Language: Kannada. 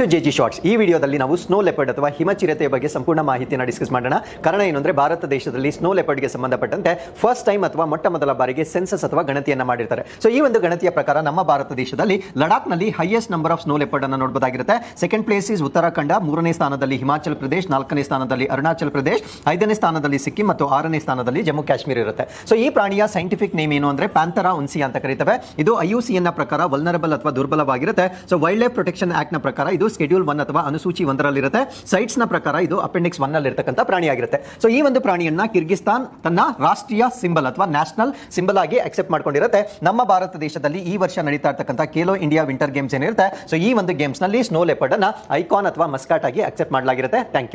ಟು ಜೆ ಜಿ ಶಾರ್ಟ್ಸ್ ಈ ವಿಡಿಯೋದಲ್ಲಿ ನಾವು ಸ್ನೋ ಲೆಪರ್ಡ್ ಅಥವಾ ಹಿಮಚಿರತೆಯ ಬಗ್ಗೆ ಸಂಪೂರ್ಣ ಮಾಹಿತಿಯನ್ನು ಡಿಸ್ಕಸ್ ಮಾಡೋಣ ಕಾರಣ ಏನು ಅಂದರೆ ಭಾರತ ದೇಶದಲ್ಲಿ ಸ್ನೋ ಲೆಪರ್ಡ್ಗೆ ಸಂಬಂಧಪಟ್ಟಂತೆ ಫಸ್ಟ್ ಟೈಮ್ ಅಥವಾ ಮೊಟ್ಟ ಮೊದಲ ಬಾರಿಗೆ ಸೆನ್ಸಸ್ ಅಥವಾ ಗಣತಿಯನ್ನು ಮಾಡಿರ್ತಾರೆ ಸೊ ಈ ಒಂದು ಗಣತಿಯ ಪ್ರಕಾರ ನಮ್ಮ ಭಾರತ ದೇಶದಲ್ಲಿ ಲಡಾಖ್ನಲ್ಲಿ highest number of snow leopard ಅನ್ನು ನೋಡಬಹುದಾಗಿರುತ್ತೆ ಸೆಕೆಂಡ್ ಪ್ಲೇಸ್ ಇಸ್ ಉತ್ತರಾಖಂಡ ಮೂರನೇ ಸ್ಥಾನದಲ್ಲಿ ಹಿಮಾಚಲ ಪ್ರದೇಶ ನಾಲ್ಕನೇ ಸ್ಥಾನದಲ್ಲಿ ಅರುಣಾಚಲ ಪ್ರದೇಶ ಐದನೇ ಸ್ಥಾನದಲ್ಲಿ ಸಿಕ್ಕಿಂ ಮತ್ತು ಆರನೇ ಸ್ಥಾನದಲ್ಲಿ ಜಮ್ಮು ಕಾಶ್ಮೀರ ಇರುತ್ತೆ ಸೊ ಈ ಪ್ರಾಣಿಯ ಸೈಂಟಿಫಿಕ್ ನೇಮ್ ಏನು ಅಂದ್ರೆ ಪ್ಯಾಂತರಾ ಉನ್ಸಿ ಅಂತ ಕರೀತವೆ ಇದು ಐಯುಸಿಎನ್ನ ಪ್ರಕಾರ ವಲ್ನರಬಲ್ ಅಥವಾ ದುರ್ಬಲವಾಗಿರುತ್ತೆ ಸೊ ವೈಲ್ಡ್ ಲೈಫ್ ಪ್ರೊಟೆಕ್ಷನ್ ಆಕ್ಟ್ನ ಪ್ರಕಾರ ಇದು ಇದು ಸ್ಕೆಡ್ಯೂಲ್ ಒನ್ ಅಥವಾ ಅನುಸೂಚಿ ಒಂದರಲ್ಲಿರುತ್ತೆ ಸೈಟ್ಸ್ ನ ಪ್ರಕಾರ ಇದು ಅಪೆಂಡಿಕ್ಸ್ ಒನ್ ಅಲ್ಲಿರ್ತಕ್ಕಂಥ ಪ್ರಾಣಿಯಾಗಿರುತ್ತೆ ಸೊ ಈ ಒಂದು ಪ್ರಾಣಿಯನ್ನ ಕಿರ್ಗಿಸ್ತಾನ್ ತನ್ನ ರಾಷ್ಟ್ರೀಯ ಸಿಂಬಲ್ ಅಥವಾ ನ್ಯಾಷನಲ್ ಸಿಂಬಲ್ ಆಗಿ ಅಕ್ಸೆಪ್ಟ್ ಮಾಡ್ಕೊಂಡಿರುತ್ತೆ ನಮ್ಮ ಭಾರತ ದೇಶದಲ್ಲಿ ಈ ವರ್ಷ ನಡೀತಾ ಇರ್ತಕ್ಕಂಥ ಖೇಲೋ ಇಂಡಿಯಾ ವಿಂಟರ್ ಗೇಮ್ಸ್ ಏನಿರುತ್ತೆ ಸೊ ಈ ಒಂದು ಗೇಮ್ಸ್ ನಲ್ಲಿ ಸ್ನೋ ಲೆಪರ್ಡ್ ಅನ್ನ ಐಕಾನ್ ಅಥವಾ ಮಸ್ಕಾಟ್ ಆಗಿ ಅಕ್ಸೆಪ್ಟ್ ಮಾಡಲಾಗಿರುತ್ತೆ ಥ್ಯಾಂಕ್ ಯು